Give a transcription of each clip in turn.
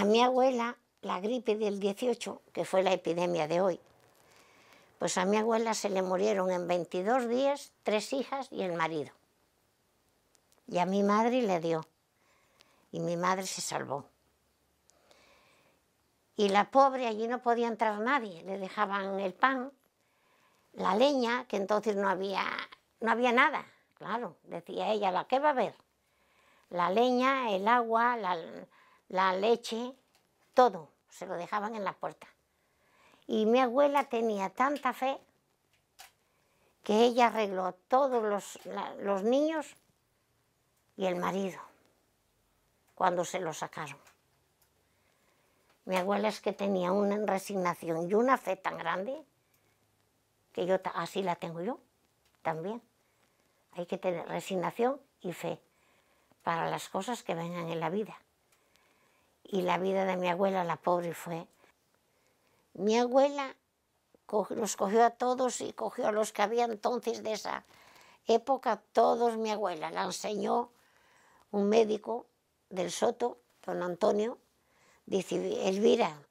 A mi abuela, la gripe del 18, que fue la epidemia de hoy, pues a mi abuela se le murieron en 22 días tres hijas y el marido. Y a mi madre le dio. Y mi madre se salvó. Y la pobre allí no podía entrar nadie. Le dejaban el pan, la leña, que entonces no había, no había nada. Claro, decía ella, ¿la qué va a haber? La leña, el agua, la, la leche, todo, se lo dejaban en la puerta. Y mi abuela tenía tanta fe que ella arregló todos los, los niños y el marido cuando se lo sacaron. Mi abuela es que tenía una resignación y una fe tan grande que yo así la tengo yo también. Hay que tener resignación y fe para las cosas que vengan en la vida y la vida de mi abuela, la pobre, fue. Mi abuela los cogió a todos y cogió a los que había entonces de esa época, todos mi abuela. La enseñó un médico del Soto, don Antonio, dice, Elvira,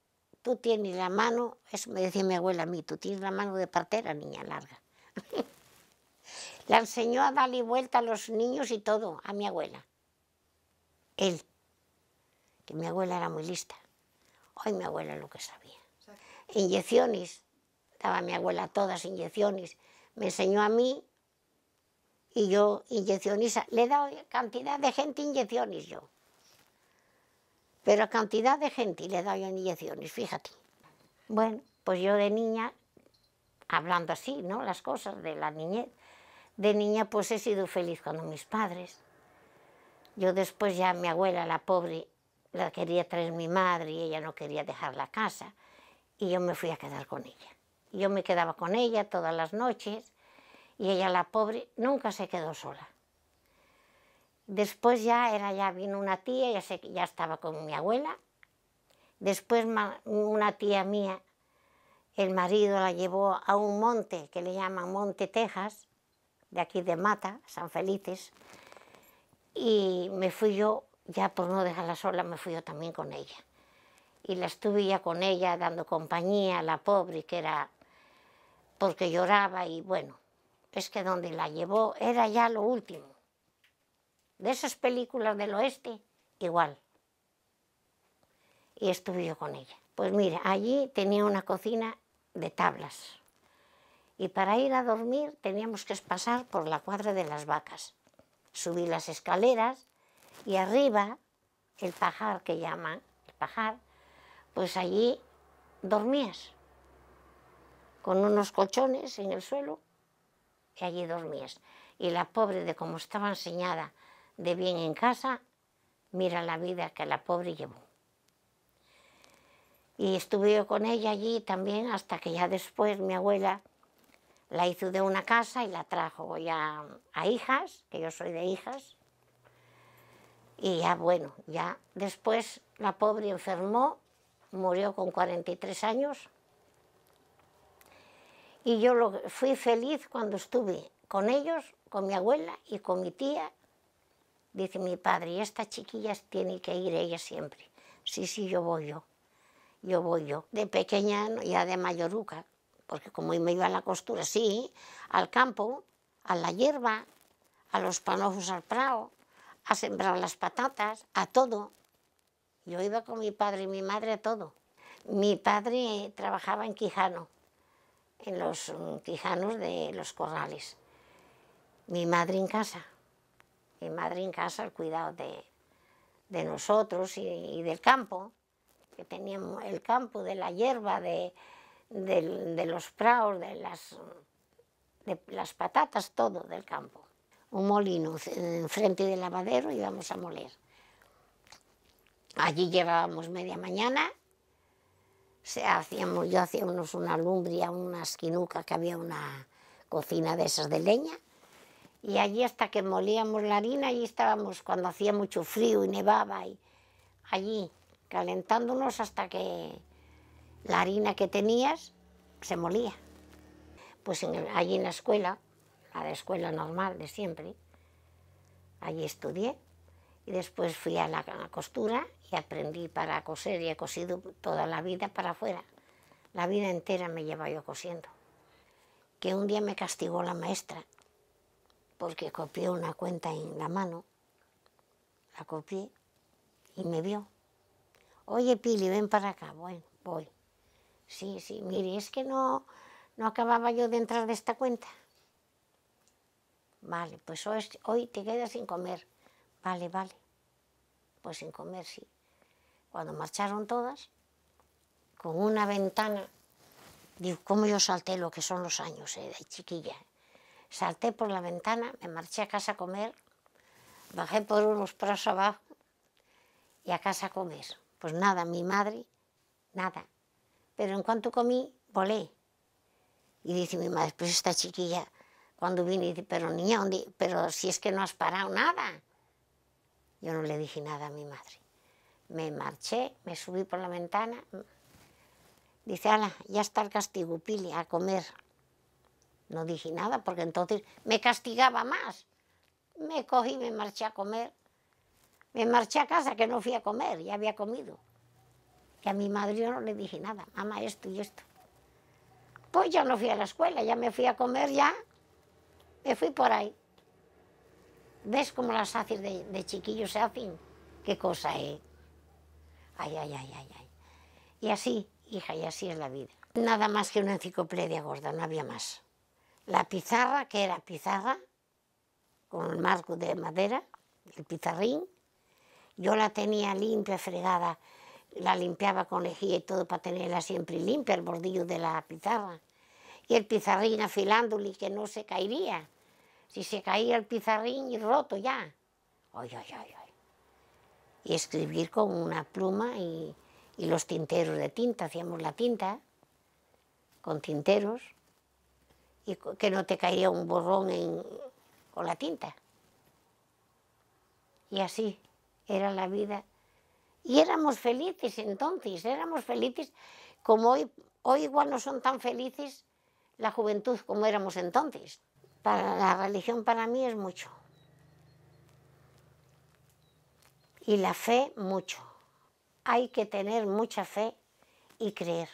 tú tienes la mano, eso me decía mi abuela a mí, tú tienes la mano de partera, niña larga. la enseñó a darle vuelta a los niños y todo, a mi abuela. El que mi abuela era muy lista. Hoy mi abuela lo que sabía. Inyecciones, daba mi abuela todas inyecciones. Me enseñó a mí y yo inyecciones. Le he dado cantidad de gente inyecciones yo. Pero cantidad de gente le he dado inyecciones, fíjate. Bueno, pues yo de niña, hablando así, ¿no? Las cosas de la niñez. De niña pues he sido feliz con mis padres. Yo después ya mi abuela, la pobre, la quería traer mi madre y ella no quería dejar la casa. Y yo me fui a quedar con ella. Yo me quedaba con ella todas las noches y ella, la pobre, nunca se quedó sola. Después ya era ya vino una tía, ya, se, ya estaba con mi abuela. Después una tía mía, el marido la llevó a un monte que le llaman Monte Texas, de aquí de Mata, San Felices, y me fui yo ya por no dejarla sola me fui yo también con ella. Y la estuve ya con ella dando compañía a la pobre, que era porque lloraba y bueno, es que donde la llevó era ya lo último. De esas películas del oeste, igual. Y estuve yo con ella. Pues mira, allí tenía una cocina de tablas. Y para ir a dormir teníamos que pasar por la cuadra de las vacas. Subí las escaleras y arriba, el pajar que llaman, el pajar, pues allí dormías, con unos colchones en el suelo, y allí dormías. Y la pobre, de como estaba enseñada de bien en casa, mira la vida que la pobre llevó. Y estuve yo con ella allí también hasta que ya después mi abuela la hizo de una casa y la trajo ya a hijas, que yo soy de hijas, y ya bueno, ya después la pobre enfermó, murió con 43 años. Y yo lo, fui feliz cuando estuve con ellos, con mi abuela y con mi tía. Dice mi padre, y esta chiquilla tiene que ir ella siempre. Sí, sí, yo voy yo. Yo voy yo. De pequeña, ya de mayoruca, porque como me iba a la costura, sí, al campo, a la hierba, a los panojos al prado, a sembrar las patatas, a todo. Yo iba con mi padre y mi madre a todo. Mi padre trabajaba en Quijano, en los mm, Quijanos de los Corrales. Mi madre en casa, mi madre en casa al cuidado de, nosotros y, del campo, que teníamos el campo de la hierba, de, los prados, de las, de las patatas, todo del campo un molino enfrente del lavadero y íbamos a moler. Allí llevábamos media mañana, se hacíamos, yo hacía una lumbria, una esquinuca, que había una cocina de esas de leña, y allí hasta que molíamos la harina, allí estábamos cuando hacía mucho frío y nevaba, y allí calentándonos hasta que la harina que tenías se molía. Pues allí en la escuela a la escuela normal de siempre. Allí estudié y después fui a la, costura y aprendí para coser y he cosido toda la vida para afuera. La vida entera me lleva yo cosiendo. Que un día me castigó la maestra porque copié una cuenta en la mano. La copié y me vio. Oye, Pili, ven para acá. Bueno, voy. Sí, sí, mire, es que no, no acababa yo de entrar de esta cuenta. Vale, pues hoy, te quedas sin comer. Vale, vale. Pues sin comer, sí. Cuando marcharon todas, con una ventana, digo, ¿cómo yo salté lo que son los años eh, de chiquilla? Salté por la ventana, me marché a casa a comer, bajé por unos pasos abajo y a casa a comer. Pues nada, mi madre, nada. Pero en cuanto comí, volé. Y dice mi madre, pues esta chiquilla cuando vine, dice, pero niña, pero si es que no has parado nada. Yo no le dije nada a mi madre. Me marché, me subí por la ventana. Dice, ala, ya está el castigo, Pili, a comer. No dije nada porque entonces me castigaba más. Me cogí, me marché a comer. Me marché a casa que no fui a comer, ya había comido. Y a mi madre yo no le dije nada, mamá, esto y esto. Pues yo no fui a la escuela, ya me fui a comer ya y fui por ahí. ¿Ves cómo las haces de, de chiquillo se hacen? Qué cosa, ¿eh? Ay, ay, ay, ay, ay. Y así, hija, y así es la vida. Nada más que una enciclopedia gorda, no había más. La pizarra, que era pizarra, con el marco de madera, el pizarrín. Yo la tenía limpia, fregada, la limpiaba con lejía y todo para tenerla siempre limpia, el bordillo de la pizarra. Y el pizarrín afilándole que no se caería si se caía el pizarrín y roto ya. Ay, ay, ay, Y escribir con una pluma y, los tinteros de tinta, hacíamos la tinta con tinteros y que no te caía un borrón con la tinta. Y así era la vida. Y éramos felices entonces, éramos felices como hoy, hoy igual no son tan felices la juventud como éramos entonces la religión para mí es mucho. Y la fe mucho. Hay que tener mucha fe y creer.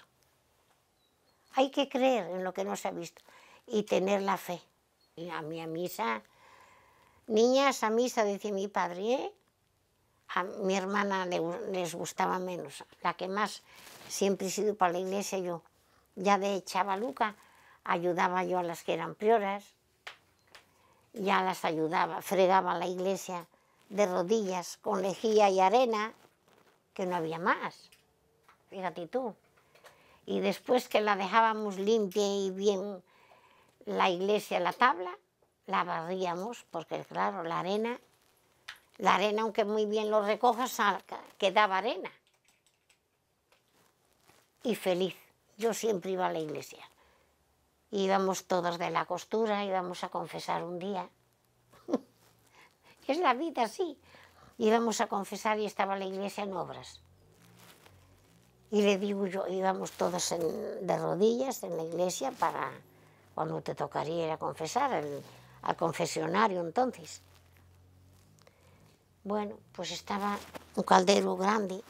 Hay que creer en lo que no se ha visto y tener la fe. Y a mí a misa, niñas a misa, decía mi padre, ¿eh? a mi hermana les gustaba menos. La que más siempre he sido para la iglesia yo. Ya de chavaluca ayudaba yo a las que eran prioras ya las ayudaba, fregaba la iglesia de rodillas con lejía y arena, que no había más, fíjate tú. Y después que la dejábamos limpia y bien la iglesia, la tabla, la barríamos, porque claro, la arena, la arena aunque muy bien lo recojas, quedaba arena. Y feliz, yo siempre iba a la iglesia íbamos todos de la costura, íbamos a confesar un día. es la vida así. Íbamos a confesar y estaba la iglesia en obras. Y le digo yo, íbamos todos de rodillas en la iglesia para cuando te tocaría ir a confesar, al, al confesionario entonces. Bueno, pues estaba un caldero grande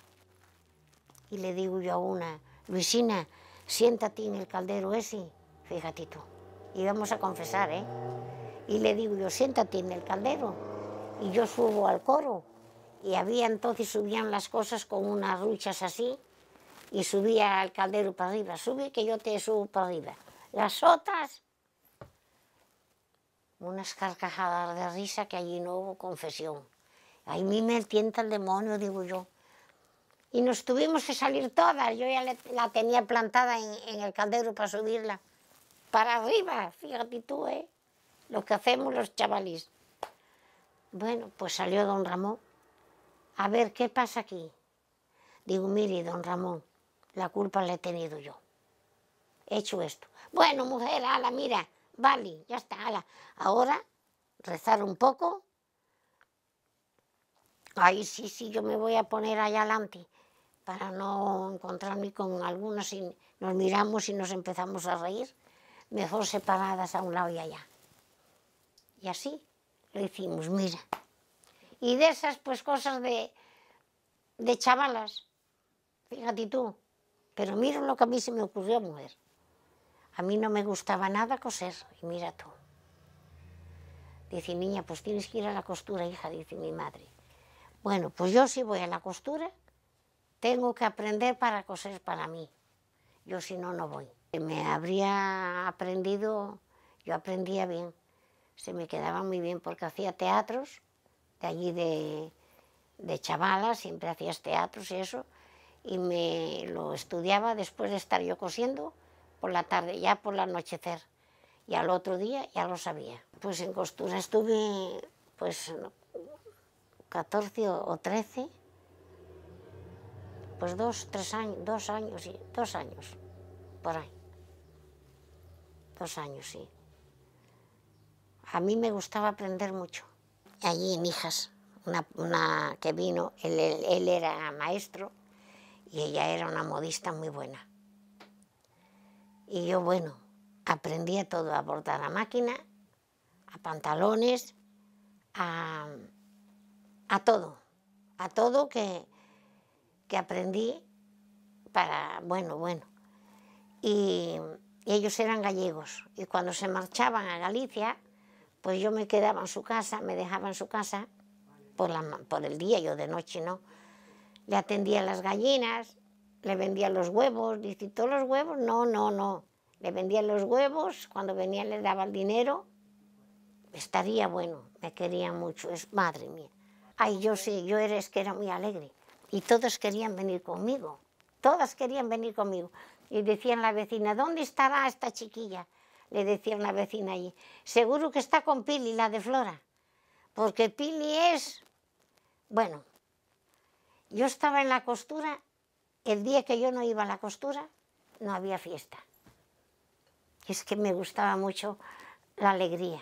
y le digo yo a una, Luisina, siéntate en el caldero ese fíjate tú. Íbamos a confesar, ¿eh? Y le digo yo, siéntate en el caldero. Y yo subo al coro. Y había entonces, subían las cosas con unas ruchas así. Y subía al caldero para arriba. Sube que yo te subo para arriba. Las otras. Unas carcajadas de risa que allí no hubo confesión. A mí me tienta el demonio, digo yo. Y nos tuvimos que salir todas. Yo ya la tenía plantada en el caldero para subirla para arriba, fíjate tú, ¿eh? Lo que hacemos los chavalís. Bueno, pues salió don Ramón. A ver, ¿qué pasa aquí? Digo, mire, don Ramón, la culpa la he tenido yo. He hecho esto. Bueno, mujer, ala, mira, vale, ya está, ala. Ahora, rezar un poco. Ay, sí, sí, yo me voy a poner allá adelante para no encontrarme con algunos y nos miramos y nos empezamos a reír mejor separadas a un lado y allá. Y así lo hicimos, mira. Y de esas, pues, cosas de, de chavalas, fíjate tú. Pero mira lo que a mí se me ocurrió, mujer. A mí no me gustaba nada coser, y mira tú. Dice, niña, pues tienes que ir a la costura, hija, dice mi madre. Bueno, pues yo si voy a la costura, tengo que aprender para coser para mí. Yo si no, no voy me habría aprendido, yo aprendía bien, se me quedaba muy bien porque hacía teatros de allí de, de chavala, siempre hacías teatros y eso, y me lo estudiaba después de estar yo cosiendo por la tarde, ya por el anochecer, y al otro día ya lo sabía. Pues en costura estuve pues 14 o 13, pues dos, tres años, dos años, dos años, por ahí años, sí. A mí me gustaba aprender mucho. Allí en Hijas, una, que vino, él, era maestro y ella era una modista muy buena. Y yo, bueno, aprendía todo, a bordar a máquina, a pantalones, a, a todo, a todo que, que aprendí para, bueno, bueno. Y ellos eran gallegos y cuando se marchaban a Galicia, pues yo me quedaba en su casa, me dejaba en su casa por, la, por el día, yo de noche no. Le atendía las gallinas, le vendía los huevos, dice, ¿todos los huevos? No, no, no. Le vendía los huevos, cuando venía le daba el dinero. Estaría bueno, me quería mucho, es madre mía. Ay, yo sí, yo era, que era muy alegre. Y todos querían venir conmigo, todas querían venir conmigo. Y decían la vecina, ¿dónde estará esta chiquilla? Le decía una vecina allí, seguro que está con Pili, la de Flora, porque Pili es... Bueno, yo estaba en la costura, el día que yo no iba a la costura, no había fiesta. Es que me gustaba mucho la alegría,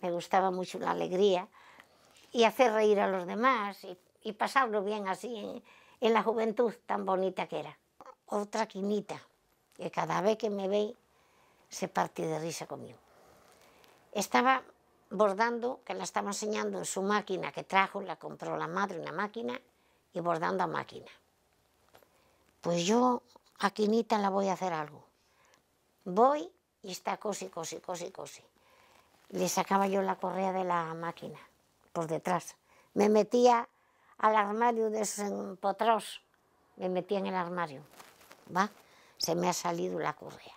me gustaba mucho la alegría y hacer reír a los demás y, pasarlo bien así en la juventud tan bonita que era otra quinita, que cada vez que me ve se parte de risa conmigo. Estaba bordando, que la estaba enseñando en su máquina que trajo, la compró la madre una máquina, y bordando a máquina. Pues yo a Quinita la voy a hacer algo. Voy y está cosi, cosi, cosi, cosi. Le sacaba yo la correa de la máquina por detrás. Me metía al armario de esos empotros. Me metía en el armario. ¿va? Se me ha salido la correa,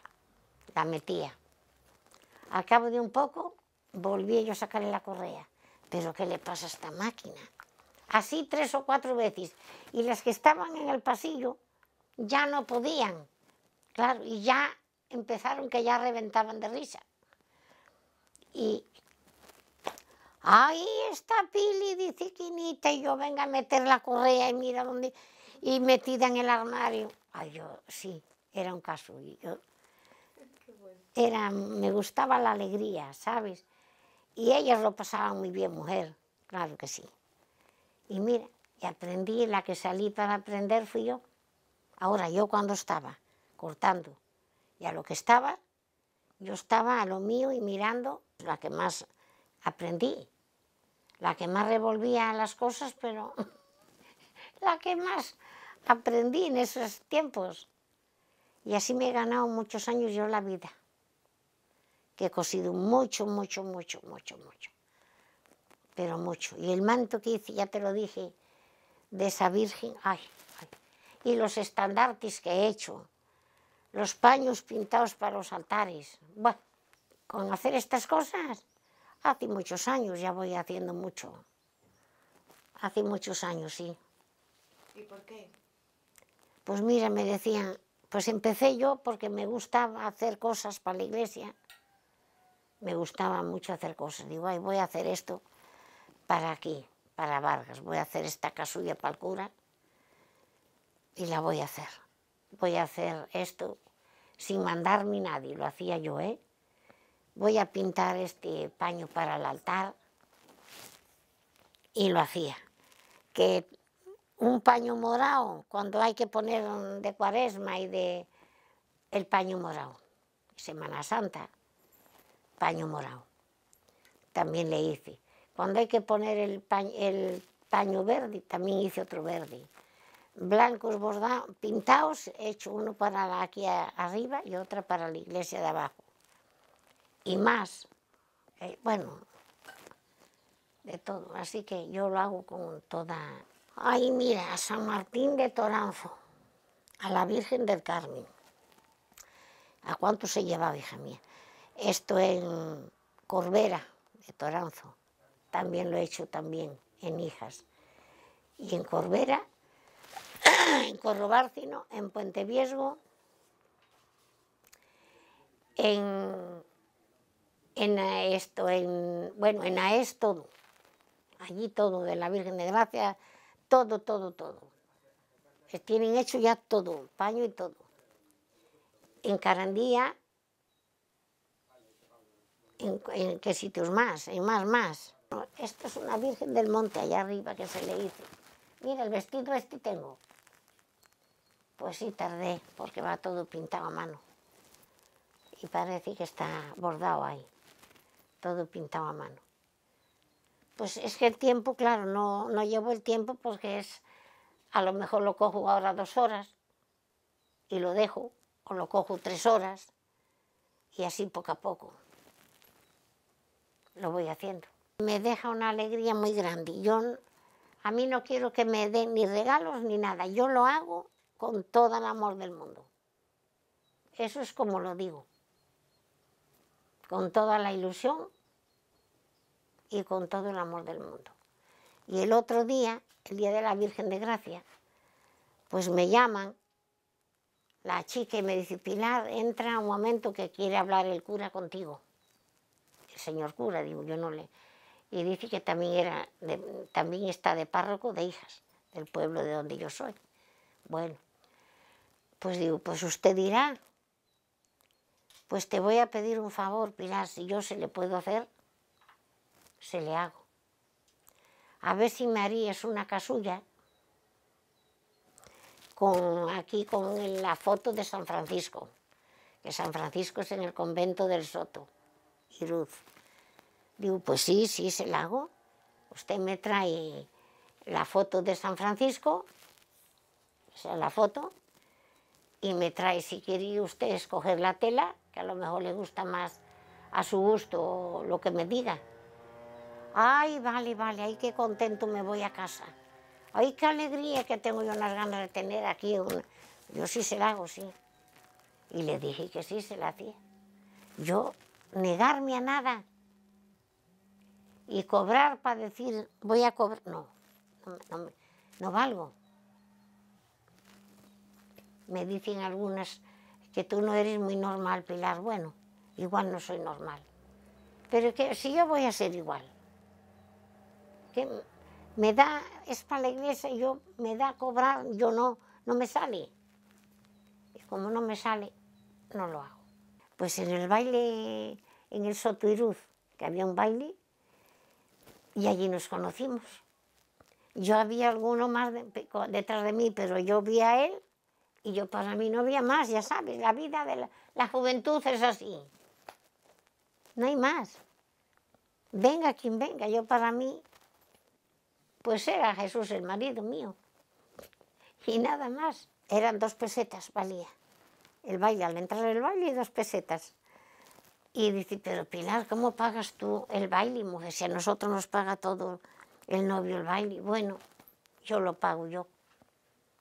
la metía. Al cabo de un poco volví yo a sacarle la correa. ¿Pero qué le pasa a esta máquina? Así tres o cuatro veces. Y las que estaban en el pasillo ya no podían. Claro, y ya empezaron que ya reventaban de risa. Y ahí está Pili, dice Quinita, y yo venga a meter la correa y mira dónde. Y metida en el armario. Ay, yo sí, era un caso. era, me gustaba la alegría, ¿sabes? Y ellas lo pasaban muy bien, mujer, claro que sí. Y mira, y aprendí, la que salí para aprender fui yo. Ahora, yo cuando estaba cortando, y a lo que estaba, yo estaba a lo mío y mirando, la que más aprendí, la que más revolvía las cosas, pero la que más Aprendí en esos tiempos. Y así me he ganado muchos años yo la vida. Que he cosido mucho, mucho, mucho, mucho, mucho. Pero mucho. Y el manto que hice, ya te lo dije, de esa virgen, ay, ay. Y los estandartes que he hecho, los paños pintados para los altares. Bueno, con hacer estas cosas, hace muchos años ya voy haciendo mucho. Hace muchos años, sí. ¿Y por qué? Pues mira, me decían, pues empecé yo porque me gustaba hacer cosas para la iglesia. Me gustaba mucho hacer cosas. Digo, Ay, voy a hacer esto para aquí, para Vargas. Voy a hacer esta casulla para el cura y la voy a hacer. Voy a hacer esto sin mandarme nadie, lo hacía yo, ¿eh? Voy a pintar este paño para el altar y lo hacía. Que un paño morado cuando hay que poner de cuaresma y de el paño morado. Semana Santa, paño morado. También le hice. Cuando hay que poner el, paño, el paño verde, también hice otro verde. Blancos bordados, pintados, he hecho uno para aquí arriba y otra para la iglesia de abajo. Y más, eh, bueno, de todo. Así que yo lo hago con toda Ay, mira, a San Martín de Toranzo, a la Virgen del Carmen. ¿A cuánto se llevaba, hija mía? Esto en Corbera, de Toranzo. También lo he hecho también en Hijas. Y en Corbera, en Corrobárcino, en Puente Viesgo, en, en esto, en, bueno, en Aes todo. Allí todo, de la Virgen de Gracia, todo, todo, todo. Tienen hecho ya todo, paño y todo. En Carandía, en, qué sitios más, en más, más. Esto es una Virgen del Monte allá arriba que se le hizo. Mira, el vestido este tengo. Pues sí, tardé, porque va todo pintado a mano. Y parece que está bordado ahí, todo pintado a mano. Pues es que el tiempo, claro, no, no llevo el tiempo porque es, a lo mejor lo cojo ahora dos horas y lo dejo, o lo cojo tres horas y así poco a poco lo voy haciendo. Me deja una alegría muy grande. a mí no quiero que me den ni regalos ni nada. Yo lo hago con todo el amor del mundo. Eso es como lo digo. Con toda la ilusión y con todo el amor del mundo. Y el otro día, el día de la Virgen de Gracia, pues me llaman la chica y me dice, Pilar, entra un momento que quiere hablar el cura contigo. El señor cura, digo, yo no le... Y dice que también, era también está de párroco de hijas, del pueblo de donde yo soy. Bueno, pues digo, pues usted dirá, pues te voy a pedir un favor, Pilar, si yo se le puedo hacer, se le hago. A ver si María es una casulla con, aquí con la foto de San Francisco, que San Francisco es en el convento del Soto, Iruz. Digo, pues sí, sí, se la hago. Usted me trae la foto de San Francisco, o sea, la foto, y me trae, si quiere usted escoger la tela, que a lo mejor le gusta más a su gusto lo que me diga. Ay, vale, vale, ay, qué contento me voy a casa. Ay, qué alegría que tengo yo unas ganas de tener aquí. Yo sí se la hago, sí. Y le dije que sí se la hacía. Yo negarme a nada y cobrar para decir voy a cobrar, no, no, valgo. Me dicen algunas que tú no eres muy normal, Pilar. Bueno, igual no soy normal. Pero que si yo voy a ser igual que me da, es para la iglesia, yo me da cobrar, yo no, no me sale. Y como no me sale, no lo hago. Pues en el baile, en el Sotuiruz, que había un baile, y allí nos conocimos. Yo había alguno más detrás de mí, pero yo vi a él y yo para mí no había más, ya sabes, la vida de la, la juventud es así. No hay más. Venga quien venga, yo para mí pues era Jesús el marido mío. Y nada más. Eran dos pesetas, valía. El baile, al entrar el baile, dos pesetas. Y dice, pero Pilar, ¿cómo pagas tú el baile, mujer? Si a nosotros nos paga todo el novio el baile. Bueno, yo lo pago yo,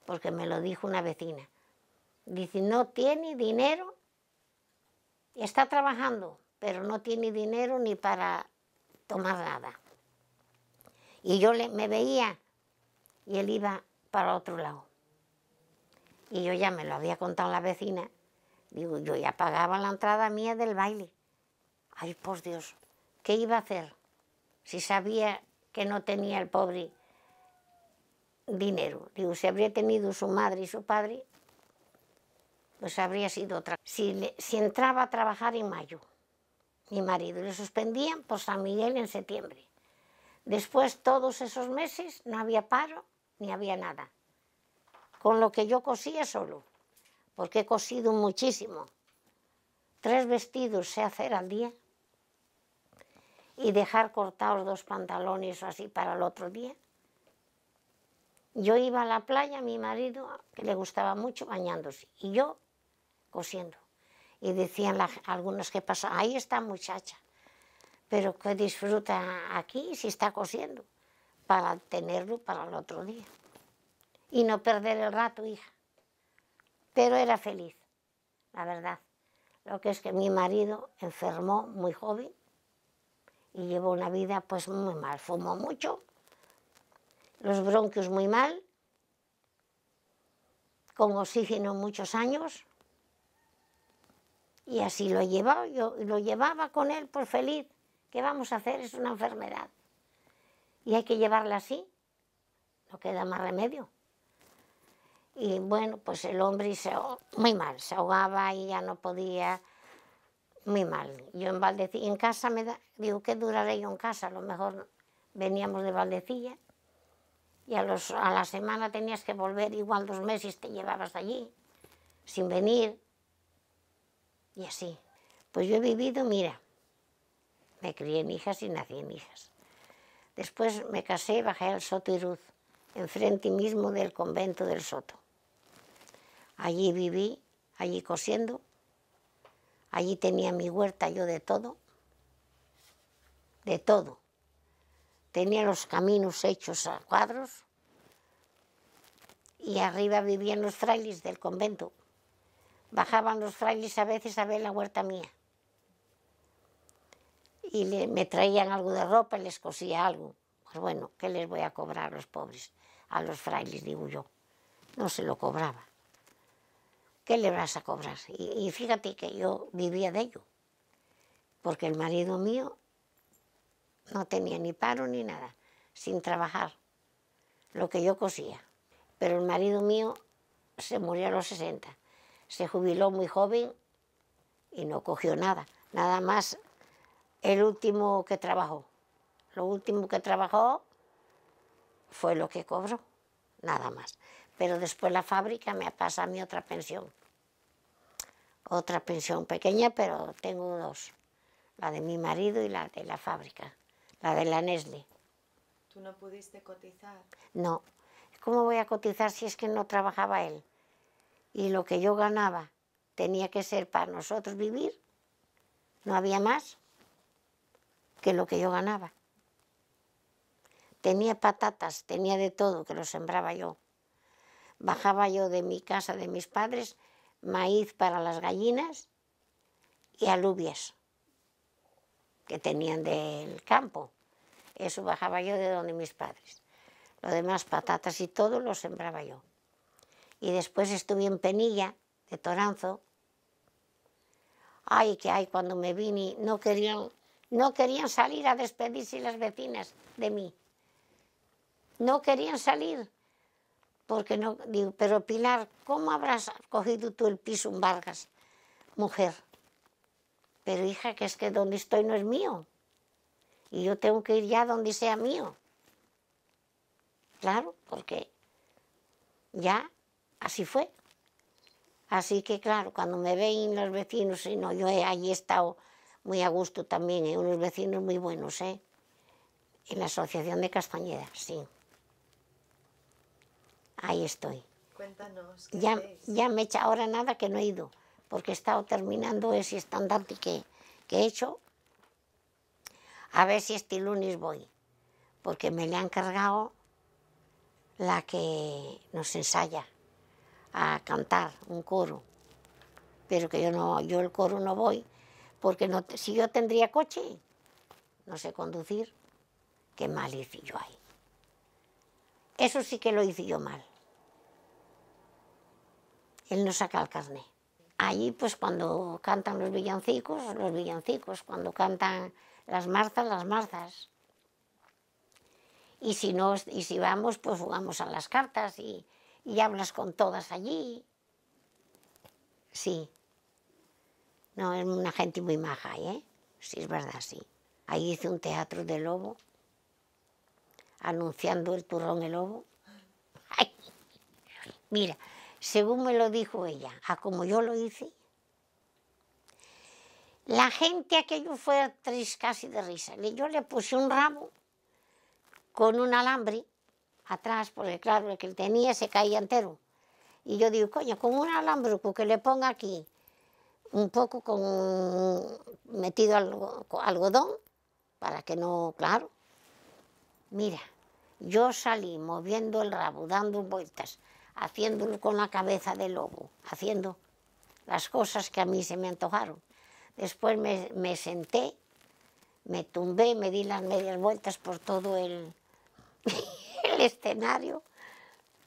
porque me lo dijo una vecina. Dice, no tiene dinero, está trabajando, pero no tiene dinero ni para tomar nada. Y yo me veía y él iba para otro lado. Y yo ya me lo había contado la vecina. Digo, yo ya pagaba la entrada mía del baile. Ay, por Dios, ¿qué iba a hacer? Si sabía que no tenía el pobre dinero. Digo, si habría tenido su madre y su padre, pues habría sido otra. Si, si entraba a trabajar en mayo, mi marido le suspendían por San Miguel en septiembre. Después, todos esos meses, no había paro ni había nada. Con lo que yo cosía solo, porque he cosido muchísimo. Tres vestidos sé hacer al día y dejar cortados dos pantalones o así para el otro día. Yo iba a la playa, mi marido, que le gustaba mucho bañándose, y yo cosiendo. Y decían algunos que pasaban, ahí está muchacha pero que disfruta aquí si está cosiendo, para tenerlo para el otro día. Y no perder el rato, hija. Pero era feliz, la verdad. Lo que es que mi marido enfermó muy joven y llevó una vida pues muy mal. Fumó mucho, los bronquios muy mal, con oxígeno muchos años. Y así lo llevaba, yo lo llevaba con él por pues, feliz ¿Qué vamos a hacer? Es una enfermedad. Y hay que llevarla así. No queda más remedio. Y bueno, pues el hombre se, muy mal, se ahogaba y ya no podía, muy mal. Yo en Valdecilla, en casa me da, digo, ¿qué duraré yo en casa? A lo mejor veníamos de Valdecilla y a, los, a la semana tenías que volver, igual dos meses te llevabas allí, sin venir. Y así. Pues yo he vivido, mira, me crié en hijas y nací en hijas. Después me casé y bajé al Soto Iruz, enfrente mismo del convento del Soto. Allí viví, allí cosiendo, allí tenía mi huerta yo de todo, de todo. Tenía los caminos hechos a cuadros y arriba vivían los frailes del convento. Bajaban los frailes a veces a ver la huerta mía y me traían algo de ropa y les cosía algo. Pues bueno, ¿qué les voy a cobrar a los pobres? A los frailes, digo yo. No se lo cobraba. ¿Qué le vas a cobrar? Y, y fíjate que yo vivía de ello, porque el marido mío no tenía ni paro ni nada, sin trabajar, lo que yo cosía. Pero el marido mío se murió a los 60, se jubiló muy joven y no cogió nada, nada más el último que trabajó. Lo último que trabajó fue lo que cobró, nada más. Pero después la fábrica me pasa a mí otra pensión. Otra pensión pequeña, pero tengo dos. La de mi marido y la de la fábrica, la de la Nestlé. ¿Tú no pudiste cotizar? No. ¿Cómo voy a cotizar si es que no trabajaba él? Y lo que yo ganaba tenía que ser para nosotros vivir. No había más que lo que yo ganaba. Tenía patatas, tenía de todo, que lo sembraba yo. Bajaba yo de mi casa, de mis padres, maíz para las gallinas y alubias que tenían del campo. Eso bajaba yo de donde mis padres. Lo demás, patatas y todo, lo sembraba yo. Y después estuve en Penilla, de Toranzo. Ay, que ay, cuando me vine, no querían no querían salir a despedirse las vecinas de mí. No querían salir. Porque no, digo, pero Pilar, ¿cómo habrás cogido tú el piso en Vargas, mujer? Pero hija, que es que donde estoy no es mío. Y yo tengo que ir ya donde sea mío. Claro, porque ya así fue. Así que claro, cuando me ven los vecinos, y no, yo he allí estado muy a gusto también, y ¿eh? unos vecinos muy buenos, ¿eh? en la Asociación de Castañeda, sí. Ahí estoy. Cuéntanos. ya, ya me echa ahora nada que no he ido, porque he estado terminando ese estandarte que, que he hecho. A ver si este lunes voy, porque me le han cargado la que nos ensaya a cantar un coro, pero que yo no, yo el coro no voy porque si yo tendría coche, no sé conducir, qué mal hice yo ahí. Eso sí que lo hice yo mal. Él no saca el carné. Allí, pues cuando cantan los villancicos, los villancicos, cuando cantan las marzas, las marzas. Y si, no, y si vamos, pues jugamos a las cartas y hablas con todas allí. Sí. No, es una gente muy maja, ¿eh? Sí, es verdad, sí. Ahí hice un teatro de lobo, anunciando el turrón el lobo. mira, según me lo dijo ella, a como yo lo hice, la gente aquello fue tres casi de risa. Yo le puse un rabo con un alambre atrás, porque claro, el que él tenía se caía entero. Y yo digo, coño, con un alambre que le ponga aquí un poco con metido algo, algodón para que no, claro. Mira, yo salí moviendo el rabo, dando vueltas, haciéndolo con la cabeza de lobo, haciendo las cosas que a mí se me antojaron. Después me, senté, me tumbé, me di las medias vueltas por todo el escenario,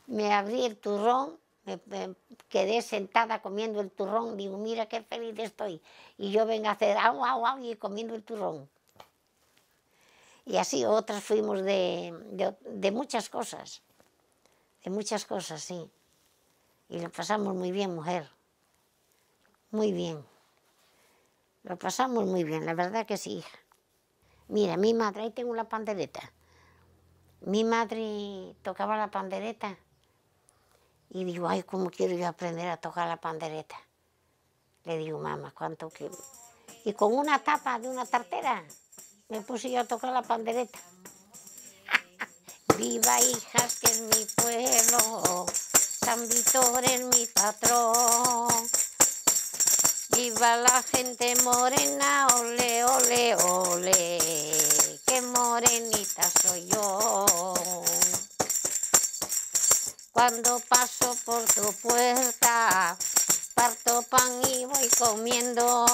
me abrí el turrón eh, eh, quedé sentada comiendo el turrón, digo, mira qué feliz estoy. Y yo vengo a hacer au, au, au y comiendo el turrón. Y así otras fuimos de, muchas cosas, de muchas cosas, sí. Y lo pasamos muy bien, mujer, muy bien. Lo pasamos muy bien, la verdad que sí, hija. Mira, mi madre, ahí tengo la pandereta. Mi madre tocaba la pandereta y digo, ay, ¿cómo quiero yo aprender a tocar la pandereta? Le digo, mamá, ¿cuánto quiero? Y con una tapa de una tartera me puse yo a tocar la pandereta. Viva hijas, que es mi pueblo, San Víctor es mi patrón. Viva la gente morena, ole, ole, ole, qué morenita soy yo. Cuando paso por tu puerta, parto pan y voy comiendo.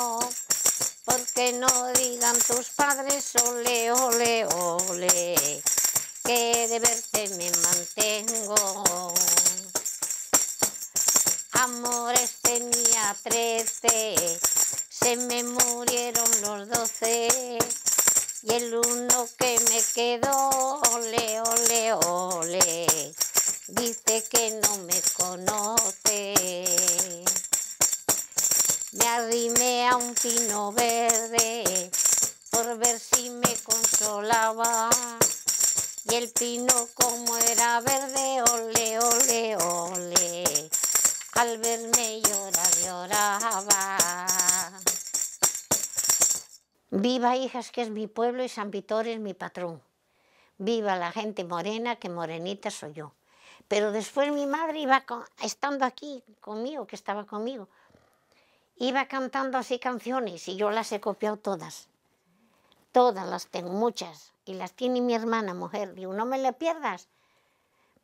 Porque no digan tus padres, ole, ole, ole, que de verte me mantengo. Amores tenía trece, se me murieron los doce, y el uno que me quedó, ole, ole, ole dice que no me conoce. Me arrimé a un pino verde por ver si me consolaba. Y el pino como era verde, ole, ole, ole. Al verme llorar, lloraba. Viva hijas, que es mi pueblo y San Vitor es mi patrón. Viva la gente morena, que morenita soy yo. Pero después mi madre iba, estando aquí conmigo, que estaba conmigo, iba cantando así canciones y yo las he copiado todas. Todas las tengo, muchas. Y las tiene mi hermana, mujer. Digo, no me le pierdas,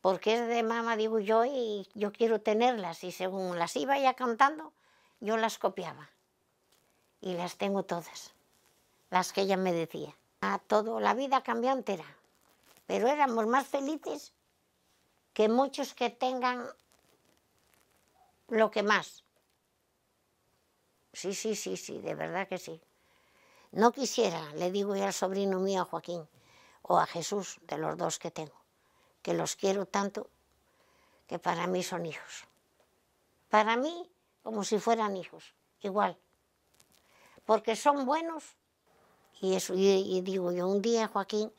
porque es de mamá, digo yo, y yo quiero tenerlas. Y según las iba ya cantando, yo las copiaba. Y las tengo todas, las que ella me decía. A ah, todo, la vida cambió entera. Pero éramos más felices que muchos que tengan lo que más. Sí, sí, sí, sí, de verdad que sí. No quisiera, le digo yo al sobrino mío, Joaquín, o a Jesús, de los dos que tengo, que los quiero tanto que para mí son hijos. Para mí, como si fueran hijos, igual. Porque son buenos. Y, eso, y digo yo, un día, Joaquín,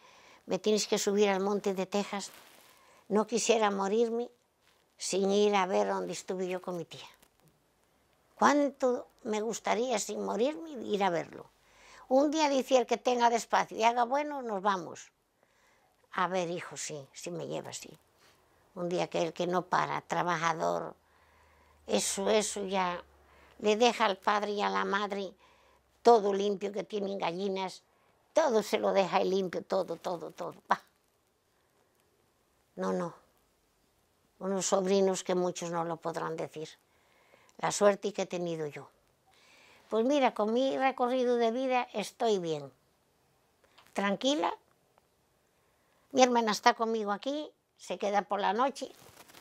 me tienes que subir al monte de Texas no quisiera morirme sin ir a ver dónde estuve yo con mi tía. ¿Cuánto me gustaría sin morirme ir a verlo? Un día dice el que tenga despacio y haga bueno, nos vamos. A ver, hijo, sí, si me lleva, sí. Un día que el que no para, trabajador, eso, eso ya le deja al padre y a la madre todo limpio que tienen gallinas, todo se lo deja limpio, todo, todo, todo. No, no. Unos sobrinos que muchos no lo podrán decir. La suerte que he tenido yo. Pues mira, con mi recorrido de vida estoy bien. Tranquila. Mi hermana está conmigo aquí, se queda por la noche.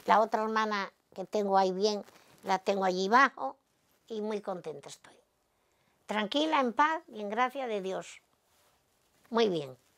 La otra hermana que tengo ahí bien, la tengo allí abajo y muy contenta estoy. Tranquila, en paz y en gracia de Dios. Muy bien.